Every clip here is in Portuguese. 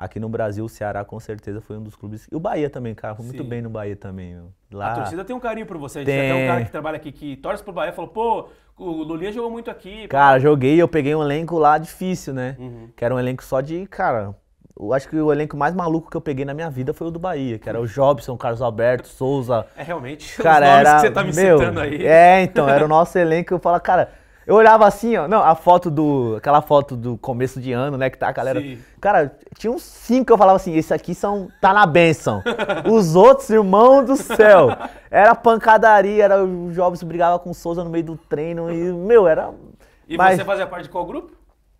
Aqui no Brasil, o Ceará com certeza foi um dos clubes. E o Bahia também, cara, foi muito bem no Bahia também. Lá... A torcida tem um carinho por você. Tem. Tem até um cara que trabalha aqui que torce pro Bahia e falou, pô, o Lulinha jogou muito aqui. Cara, pô. joguei eu peguei um elenco lá difícil, né? Uhum. Que era um elenco só de, cara. Eu acho que o elenco mais maluco que eu peguei na minha vida foi o do Bahia, que era o Jobson, Carlos Alberto, Souza. É realmente cara, os nomes era, que você tá me meu, citando aí. É, então, era o nosso elenco. Eu falo, cara, eu olhava assim, ó. Não, a foto do. Aquela foto do começo de ano, né? Que tá a galera. Sim. Cara, tinha uns cinco que eu falava assim: esse aqui são. Tá na benção. Os outros, irmão do céu. Era pancadaria, era o Jobs brigava com o Souza no meio do treino. E, meu, era. E Mas... você fazia parte de qual grupo?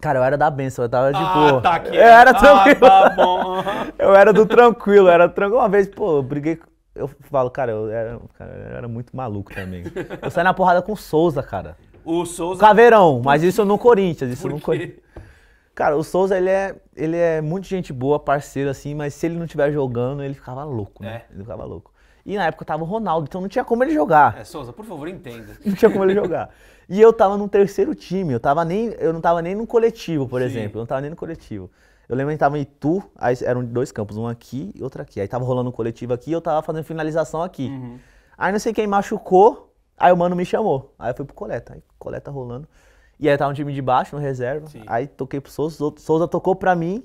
Cara, eu era da benção, eu tava de ah, boa. Tá, aqui. eu era tranquilo. Ah, tá bom. eu era do tranquilo, era tranquilo. Uma vez, pô, eu briguei. Eu falo, cara, eu era, cara, eu era muito maluco também. Eu saí na porrada com o Souza, cara. O Souza. Caveirão, mas isso no Corinthians. Isso Por no Corinthians. Cara, o Souza, ele é, ele é muito gente boa, parceiro, assim, mas se ele não estiver jogando, ele ficava louco, né? É. Ele ficava louco. E na época tava o Ronaldo, então não tinha como ele jogar. É, Souza, por favor, entenda. Não tinha como ele jogar. E eu tava num terceiro time, eu, tava nem, eu não tava nem no coletivo, por Sim. exemplo. Eu não tava nem no coletivo. Eu lembro que tava em Itu, aí eram dois campos, um aqui e outro aqui. Aí tava rolando um coletivo aqui e eu tava fazendo finalização aqui. Uhum. Aí não sei quem machucou, Aí o mano me chamou. Aí eu fui pro coleta. Aí coleta rolando. E aí tava um time de baixo, no reserva. Sim. Aí toquei pro Souza. Souza tocou pra mim.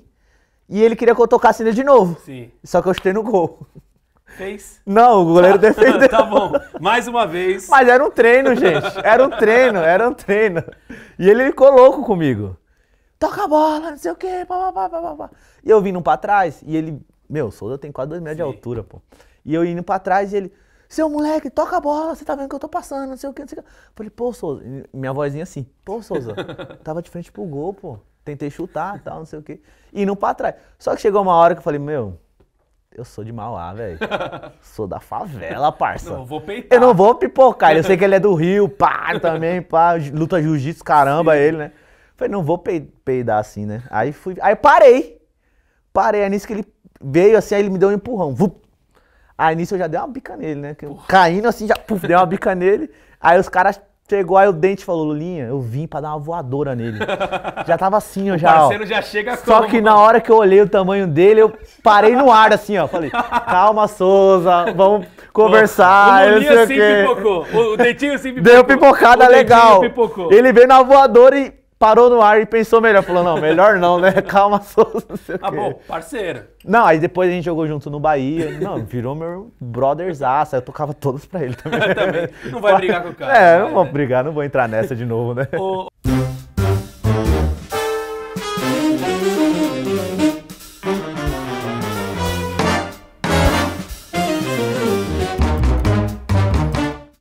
E ele queria que eu tocasse ele de novo. Sim. Só que eu chutei no gol. Fez? Não, o goleiro tá. defendeu. tá bom, mais uma vez. Mas era um treino, gente. Era um treino, era um treino. E ele ficou louco comigo. Toca a bola, não sei o quê. Pá, pá, pá, pá, E eu vindo pra trás. E ele. Meu, Souza tem quase dois metros Sim. de altura, pô. E eu indo pra trás e ele. Seu moleque, toca a bola, você tá vendo que eu tô passando, não sei o que, não sei o que. Falei, pô, Souza. minha vozinha assim, pô, Souza, tava de frente pro gol, pô. Tentei chutar tal, não sei o que. E não pra trás. Só que chegou uma hora que eu falei, meu, eu sou de Mauá, velho. sou da favela, parça. Não, eu vou peitar. Eu não vou pipocar. Eu sei que ele é do Rio, pá, também, pá. Luta jiu-jitsu, caramba, Sim. ele, né? Falei, não vou peidar assim, né? Aí fui. Aí parei. Parei. É nisso que ele veio assim, aí ele me deu um empurrão. Vup. Aí nisso eu já dei uma bica nele, né? caindo assim, já puf, dei uma bica nele. Aí os caras chegou, aí o dente falou, Lulinha, eu vim pra dar uma voadora nele. já tava assim, ó, já. O parceiro ó. já chega Só que na hora que eu olhei o tamanho dele, eu parei no ar assim, ó. Falei, calma, Souza, vamos conversar. O Lulinha sim pipocou. O, dentinho sim pipocou. Deu pipocada o legal. Pipocou. Ele veio na voadora e parou no ar e pensou melhor. Falou, não, melhor não, né? Calma, Souza. Não sei ah, bom, parceira. Não, aí depois a gente jogou junto no Bahia. Não, virou meu brothers aça. Eu tocava todos pra ele também. também. Não vai brigar com o cara. É, né? não vou brigar, não vou entrar nessa de novo, né? O...